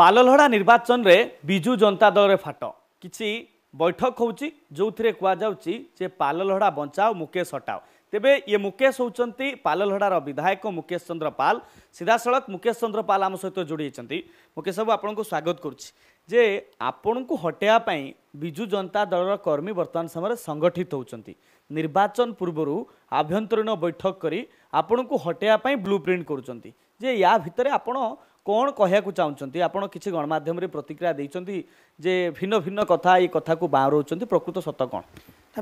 पालहडा निर्वाचन रे विजु जनता दल फाट किसी बैठक हो चाहिँ जो थिएँ पालहडा बचाओ मुकेश हटाओ तेबे ये मुकेश होती मुकेशडार विधायक मुकेश चन्द्र पाल सड़क मुकेश चन्द्र पाल आम सहित जोडिन्छ मुकेश बाबू आपको स्वागत गरु ଯେ ଆପଣଙ୍କୁ ହଟାଇବା ପାଇଁ ବିଜୁ ଜନତା ଦଳର କର୍ମୀ ବର୍ତ୍ତମାନ ସମୟରେ ସଂଗଠିତ ହେଉଛନ୍ତି ନିର୍ବାଚନ ପୂର୍ବରୁ ଆଭ୍ୟନ୍ତରୀଣ ବୈଠକ କରି ଆପଣଙ୍କୁ ହଟାଇବା ପାଇଁ ବ୍ଲୁ ପ୍ରିଣ୍ଟ କରୁଛନ୍ତି ଯେ ୟା ଭିତରେ ଆପଣ କ'ଣ କହିବାକୁ ଚାହୁଁଛନ୍ତି ଆପଣ କିଛି ଗଣମାଧ୍ୟମରେ ପ୍ରତିକ୍ରିୟା ଦେଇଛନ୍ତି ଯେ ଭିନ୍ନ ଭିନ୍ନ କଥା ଏଇ କଥାକୁ ବାହାରଉଛନ୍ତି ପ୍ରକୃତ ସତ କ'ଣ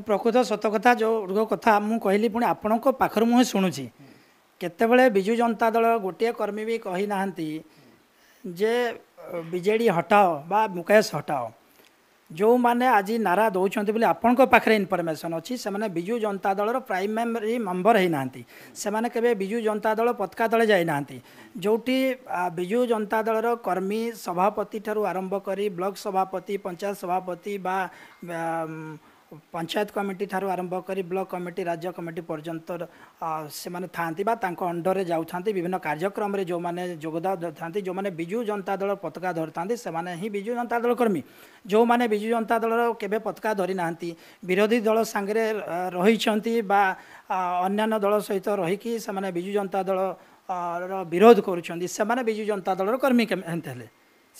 ପ୍ରକୃତ ସତ କଥା ଯେଉଁ କଥା ମୁଁ କହିଲି ପୁଣି ଆପଣଙ୍କ ପାଖରୁ ମୁଁ ଶୁଣୁଛି କେତେବେଳେ ବିଜୁ ଜନତା ଦଳ ଗୋଟିଏ କର୍ମୀ ବି କହିନାହାନ୍ତି ଯେ ବିଜେଡ଼ି ହଟାଅ ବା ମୁକେଶ ହଟାଅ ଯେଉଁମାନେ ଆଜି ନାରା ଦେଉଛନ୍ତି ବୋଲି ଆପଣଙ୍କ ପାଖରେ ଇନଫର୍ମେସନ୍ ଅଛି ସେମାନେ ବିଜୁ ଜନତା ଦଳର ପ୍ରାଇମେରୀ ମେମ୍ବର ହୋଇନାହାନ୍ତି ସେମାନେ କେବେ ବିଜୁ ଜନତା ଦଳ ପତାକା ତଳେ ଯାଇନାହାନ୍ତି ଯେଉଁଠି ବିଜୁ ଜନତା ଦଳର କର୍ମୀ ସଭାପତି ଠାରୁ ଆରମ୍ଭ କରି ବ୍ଲକ ସଭାପତି ପଞ୍ଚାୟତ ସଭାପତି ବା ପଞ୍ଚାୟତ କମିଟି ଠାରୁ ଆରମ୍ଭ କରି ବ୍ଲକ କମିଟି ରାଜ୍ୟ କମିଟି ପର୍ଯ୍ୟନ୍ତ ସେମାନେ ଥାଆନ୍ତି ବା ତାଙ୍କ ଅଣ୍ଡରରେ ଯାଉଥାନ୍ତି ବିଭିନ୍ନ କାର୍ଯ୍ୟକ୍ରମରେ ଯେଉଁମାନେ ଯୋଗଦାନ ଥାନ୍ତି ଯେଉଁମାନେ ବିଜୁ ଜନତା ଦଳ ପତାକା ଧରିଥାନ୍ତି ସେମାନେ ହିଁ ବିଜୁ ଜନତା ଦଳ କର୍ମୀ ଯେଉଁମାନେ ବିଜୁ ଜନତା ଦଳର କେବେ ପତାକା ଧରି ନାହାନ୍ତି ବିରୋଧୀ ଦଳ ସାଙ୍ଗରେ ରହିଛନ୍ତି ବା ଅନ୍ୟାନ୍ୟ ଦଳ ସହିତ ରହିକି ସେମାନେ ବିଜୁ ଜନତା ଦଳର ବିରୋଧ କରୁଛନ୍ତି ସେମାନେ ବିଜୁ ଜନତା ଦଳର କର୍ମୀ କେମିତି ହେଲେ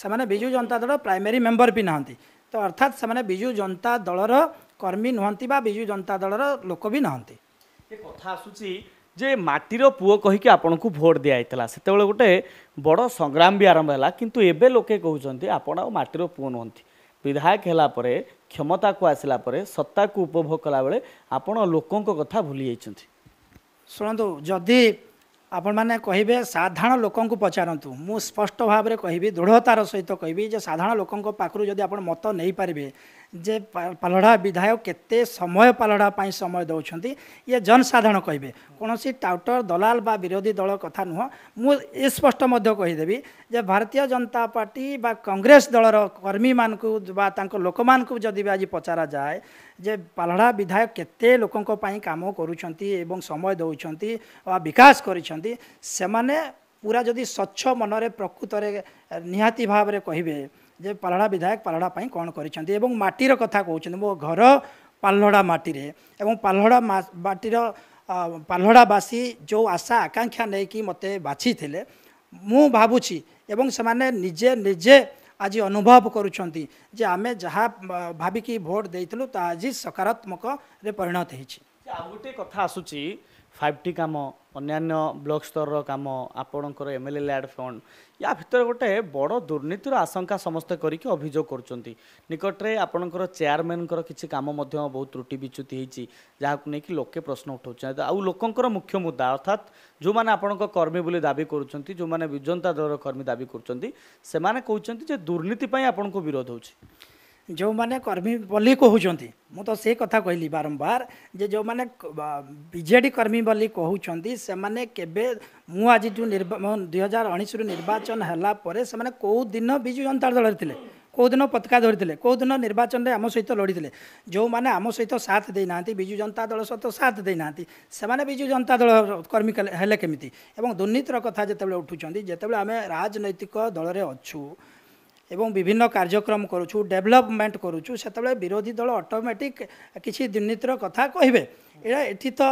ସେମାନେ ବିଜୁ ଜନତା ଦଳ ପ୍ରାଇମେରୀ ମେମ୍ବର ବି ନାହାନ୍ତି ତ ଅର୍ଥାତ୍ ସେମାନେ ବିଜୁ ଜନତା ଦଳର କର୍ମୀ ନୁହନ୍ତି ବା ବିଜୁ ଜନତା ଦଳର ଲୋକ ବି ନୁହନ୍ତି ଏ କଥା ଆସୁଛି ଯେ ମାଟିର ପୁଅ କହିକି ଆପଣଙ୍କୁ ଭୋଟ୍ ଦିଆଯାଇଥିଲା ସେତେବେଳେ ଗୋଟେ ବଡ଼ ସଂଗ୍ରାମ ବି ଆରମ୍ଭ ହେଲା କିନ୍ତୁ ଏବେ ଲୋକେ କହୁଛନ୍ତି ଆପଣ ଆଉ ମାଟିର ପୁଅ ନୁହନ୍ତି ବିଧାୟକ ହେଲା ପରେ କ୍ଷମତାକୁ ଆସିଲା ପରେ ସତ୍ତାକୁ ଉପଭୋଗ କଲାବେଳେ ଆପଣ ଲୋକଙ୍କ କଥା ଭୁଲି ଯାଇଛନ୍ତି ଶୁଣନ୍ତୁ ଯଦି ଆପଣମାନେ କହିବେ ସାଧାରଣ ଲୋକଙ୍କୁ ପଚାରନ୍ତୁ ମୁଁ ସ୍ପଷ୍ଟ ଭାବରେ କହିବି ଦୃଢ଼ତାର ସହିତ କହିବି ଯେ ସାଧାରଣ ଲୋକଙ୍କ ପାଖରୁ ଯଦି ଆପଣ ମତ ନେଇପାରିବେ पाहडा विधायक केते समय पालडाप समय देन्थि यनसाधारण केनसी टाउटर दलाल बा विरोधी दल कथा नु म जे भारतीय जनता पार्टी बा कङ्ग्रेस दल र कर्मी म लोक म पचार जाए पाधायक केते लोक समय दोकास पूरा जदि स्वच्छ मनरे प्रकृत निहाती भावना के ଯେ ପାଲଡ଼ା ବିଧାୟକ ପାଲଡ଼ା ପାଇଁ କ'ଣ କରିଛନ୍ତି ଏବଂ ମାଟିର କଥା କହୁଛନ୍ତି ମୋ ଘର ପାଲଡ଼ା ମାଟିରେ ଏବଂ ପାଲଡ଼ା ମାଟିର ପାଲଡ଼ାବାସୀ ଯେଉଁ ଆଶା ଆକାଂକ୍ଷା ନେଇକି ମୋତେ ବାଛିଥିଲେ ମୁଁ ଭାବୁଛି ଏବଂ ସେମାନେ ନିଜେ ନିଜେ ଆଜି ଅନୁଭବ କରୁଛନ୍ତି ଯେ ଆମେ ଯାହା ଭାବିକି ଭୋଟ ଦେଇଥିଲୁ ତାହା ଆଜି ସକାରାତ୍ମକରେ ପରିଣତ ହେଇଛି ଆଉ ଗୋଟିଏ କଥା ଆସୁଛି ଫାଇଭ୍ ଟି କାମ ଅନ୍ୟାନ୍ୟ ବ୍ଲକ୍ ସ୍ତରର କାମ ଆପଣଙ୍କର M L A LAD fund ୟା ଭିତରେ ଗୋଟେ ବଡ଼ ଦୁର୍ନୀତିର ଆଶଙ୍କା ସମସ୍ତେ କରିକି ଅଭିଯୋଗ କରୁଛନ୍ତି ନିକଟରେ ଆପଣଙ୍କର ଚେୟାରମ୍ୟାନ୍ଙ୍କର କିଛି କାମ ମଧ୍ୟ ବହୁତ ତ୍ରୁଟି ବିଚ୍ୟୁତି ହେଇଛି ଯାହାକୁ ନେଇକି ଲୋକେ ପ୍ରଶ୍ନ ଉଠାଉଛନ୍ତି ଆଉ ଲୋକଙ୍କର ମୁଖ୍ୟ ମୁଦ୍ଦା ଅର୍ଥାତ୍ ଯେଉଁମାନେ ଆପଣଙ୍କ କର୍ମୀ ବୋଲି ଦାବି କରୁଛନ୍ତି ଯେଉଁମାନେ ବିଜନତା ଦଳର କର୍ମୀ ଦାବି କରୁଛନ୍ତି ସେମାନେ କହୁଛନ୍ତି ଯେ ଦୁର୍ନୀତି ପାଇଁ ଆପଣଙ୍କୁ ବିରୋଧ ହେଉଛି ଯେଉଁମାନେ କର୍ମୀ ବୋଲି କହୁଛନ୍ତି ମୁଁ ତ ସେ କଥା କହିଲି ବାରମ୍ବାର ଯେ ଯେଉଁମାନେ ବିଜେଡ଼ି କର୍ମୀ ବୋଲି କହୁଛନ୍ତି ସେମାନେ କେବେ ମୁଁ ଆଜି ଯେଉଁ ନିର୍ବା ଦୁଇ ହଜାର ଉଣେଇଶରୁ ନିର୍ବାଚନ ହେଲା ପରେ ସେମାନେ କେଉଁ ଦିନ ବିଜୁ ଜନତା ଦଳରେ ଥିଲେ କେଉଁଦିନ ପତାକା ଧରିଥିଲେ କେଉଁଦିନ ନିର୍ବାଚନରେ ଆମ ସହିତ ଲଢ଼ିଥିଲେ ଯେଉଁମାନେ ଆମ ସହିତ ସାଥ ଦେଇନାହାନ୍ତି ବିଜୁ ଜନତା ଦଳ ସହିତ ସାଥ ଦେଇନାହାନ୍ତି ସେମାନେ ବିଜୁ ଜନତା ଦଳ କର୍ମୀ ହେଲେ କେମିତି ଏବଂ ଦୁର୍ନୀତିର କଥା ଯେତେବେଳେ ଉଠୁଛନ୍ତି ଯେତେବେଳେ ଆମେ ରାଜନୈତିକ ଦଳରେ ଅଛୁ এবং বিভিন্ন কার্যক্রম করুছু ডেভেলপমেন্ট করুছু সেতবে বিরোধী দল অটোমেটিক কিছু দুর্নীতির কথা কহবে এটা এটি তো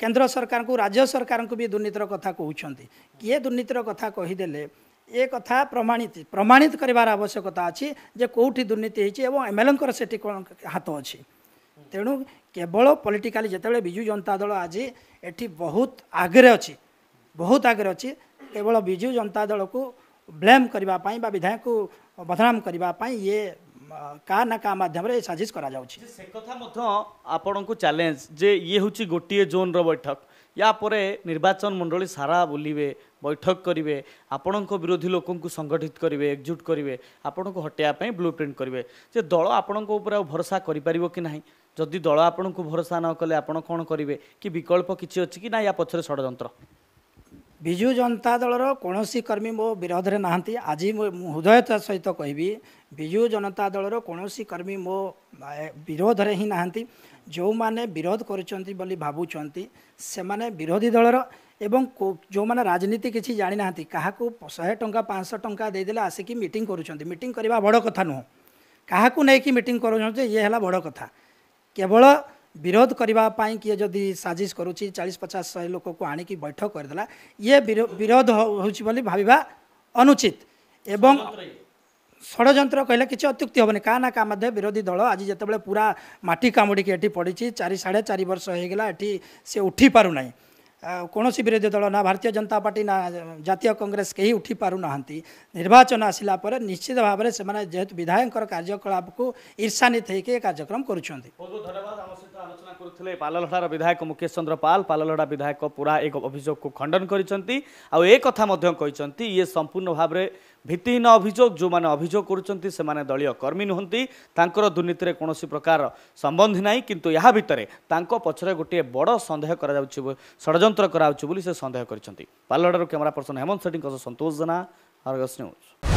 কেন্দ্র সরকার রাজ্য সরকার বি দুর্নীতির কথা কুমার কি দুর্নীতির কথা কহিদেলে ଏ କଥା ପ୍ରମାଣିତ ପ୍ରମାଣିତ କରିବାର ଆବଶ୍ୟକତା ଅଛି ଯେ କେଉଁଠି ଦୁର୍ନୀତି ହେଇଛି ଏବଂ ଏମ୍ଏଲ୍ଏଙ୍କର ସେଠି କ'ଣ ହାତ ଅଛି ତେଣୁ କେବଳ ପଲିଟିକାଲି ଯେତେବେଳେ ବିଜୁ ଜନତା ଦଳ ଆଜି ଏଠି ବହୁତ ଆଗରେ ଅଛି ବହୁତ ଆଗରେ ଅଛି କେବଳ ବିଜୁ ଜନତା ଦଳକୁ ब्लेम विधायक कथा इए आपन को चैलेंज जे ये हजुर गोटिए जोन रो बैठक परे निर्वाचन मंडली सारा बुलबे बैठक आपन को विरोधी लोक सङ्गठित गरे एकजुट हटिया आपणको ब्लूप्रिंट करिवे जे दल आपन को ऊपर भरोसा परिबो कि नै जि दल को भरोसा कोन करिवे कि कि नाही या पछरे षडन्त ବିଜୁ ଜନତା ଦଳର କୌଣସି କର୍ମୀ ମୋ ବିରୋଧରେ ନାହାନ୍ତି ଆଜି ମୁଁ ହୃଦୟତା ସହିତ କହିବି ବିଜୁ ଜନତା ଦଳର କୌଣସି କର୍ମୀ ମୋ ବିରୋଧରେ ହିଁ ନାହାନ୍ତି ଯେଉଁମାନେ ବିରୋଧ କରୁଛନ୍ତି ବୋଲି ଭାବୁଛନ୍ତି ସେମାନେ ବିରୋଧୀ ଦଳର ଏବଂ ଯେଉଁମାନେ ରାଜନୀତି କିଛି ଜାଣିନାହାନ୍ତି କାହାକୁ ଶହେ ଟଙ୍କା ପାଞ୍ଚଶହ ଟଙ୍କା ଦେଇଦେଲେ ଆସିକି ମିଟିଂ କରୁଛନ୍ତି ମିଟିଂ କରିବା ବଡ଼ କଥା ନୁହଁ କାହାକୁ ନେଇକି ମିଟିଂ କରୁଛନ୍ତି ଇଏ ହେଲା ବଡ଼ କଥା କେବଳ ବିରୋଧ କରିବା ପାଇଁ କିଏ ଯଦି ସାଜିଶ କରୁଛି ଚାଳିଶ ପଚାଶ ଶହେ ଲୋକକୁ ଆଣିକି ବୈଠକ କରିଦେଲା ଇଏ ବିରୋଧ ହେଉଛି ବୋଲି ଭାବିବା ଅନୁଚିତ ଏବଂ ଷଡ଼ଯନ୍ତ୍ର କହିଲେ କିଛି ଅତ୍ୟୁକ୍ତି ହେବନି କାହା ନା କାହା ମଧ୍ୟ ବିରୋଧୀ ଦଳ ଆଜି ଯେତେବେଳେ ପୁରା ମାଟି କାମୁଡ଼ିକି ଏଠି ପଡ଼ିଛି ଚାରି ସାଢ଼େ ଚାରି ବର୍ଷ ହୋଇଗଲା ଏଠି ସେ ଉଠି ପାରୁନାହିଁ କୌଣସି ବିରୋଧୀ ଦଳ ନା ଭାରତୀୟ ଜନତା ପାର୍ଟି ନା ଜାତୀୟ କଂଗ୍ରେସ କେହି ଉଠି ପାରୁନାହାନ୍ତି ନିର୍ବାଚନ ଆସିଲା ପରେ ନିଶ୍ଚିତ ଭାବରେ ସେମାନେ ଯେହେତୁ ବିଧାୟକଙ୍କର କାର୍ଯ୍ୟକଳାପକୁ ଈର୍ଷାନ୍ୱିତ ହୋଇକି ଏ କାର୍ଯ୍ୟକ୍ରମ କରୁଛନ୍ତି आलोचना पाललहड़ार विधायक मुकेश चंद्र पाल पाललहड़ा विधायक पूरा एक अभियोगको खण्डन गरिन्छ आउँदो ये संपूर्ण भाव भित्तिन अभोग जो अभोग गरु दलीय कर्मी नुहतर दुर्नीति दुर्नीतिर कसै प्रकार सम्बन्धी ना कि यहाँ भछले गोटे बड सन्देह गराउँछ षड्यन्त्र सन्देह गरिन्छ पाललहड़ कैमेरा पर्सन हेमन्त सेठीको सह सन्तोष जेना